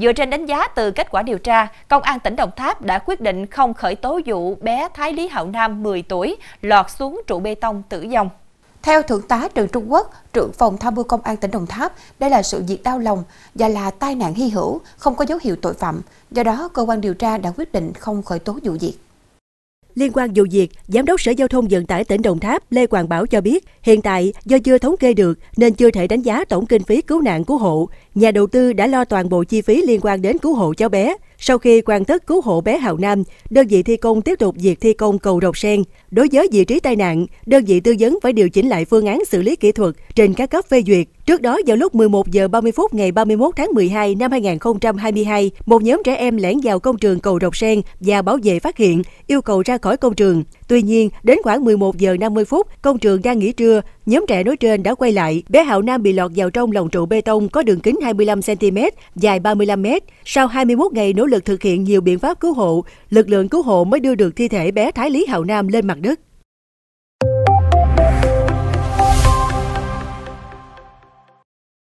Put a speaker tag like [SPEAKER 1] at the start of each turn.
[SPEAKER 1] Dựa trên đánh giá từ kết quả điều tra, Công an tỉnh Đồng Tháp đã quyết định không khởi tố vụ bé Thái Lý Hậu Nam 10 tuổi lọt xuống trụ bê tông tử vong. Theo Thượng tá
[SPEAKER 2] Trần Trung Quốc, trưởng phòng tham mưu Công an tỉnh Đồng Tháp, đây là sự việc đau lòng và là tai nạn hy hữu, không có dấu hiệu tội phạm. Do đó, cơ quan điều tra đã quyết định không khởi tố vụ việc.
[SPEAKER 3] Liên quan vụ việc, Giám đốc Sở Giao thông Vận tải tỉnh Đồng Tháp Lê Hoàng Bảo cho biết, hiện tại do chưa thống kê được nên chưa thể đánh giá tổng kinh phí cứu nạn cứu hộ. Nhà đầu tư đã lo toàn bộ chi phí liên quan đến cứu hộ cháu bé. Sau khi hoàn tất cứu hộ bé hào Nam, đơn vị thi công tiếp tục việc thi công cầu Rồng Sen. Đối với vị trí tai nạn, đơn vị tư vấn phải điều chỉnh lại phương án xử lý kỹ thuật trên các cấp phê duyệt. Trước đó, vào lúc 11 giờ 30 phút ngày 31 tháng 12 năm 2022, một nhóm trẻ em lẻn vào công trường cầu Rọc Sen và bảo vệ phát hiện, yêu cầu ra khỏi công trường. Tuy nhiên, đến khoảng 11 giờ 50 phút, công trường đang nghỉ trưa, nhóm trẻ nói trên đã quay lại. Bé Hạo Nam bị lọt vào trong lồng trụ bê tông có đường kính 25 cm, dài 35 m. Sau 21 ngày nỗ lực thực hiện nhiều biện pháp cứu hộ, lực lượng cứu hộ mới đưa được thi thể bé Thái Lý Hạo Nam lên mặt đất.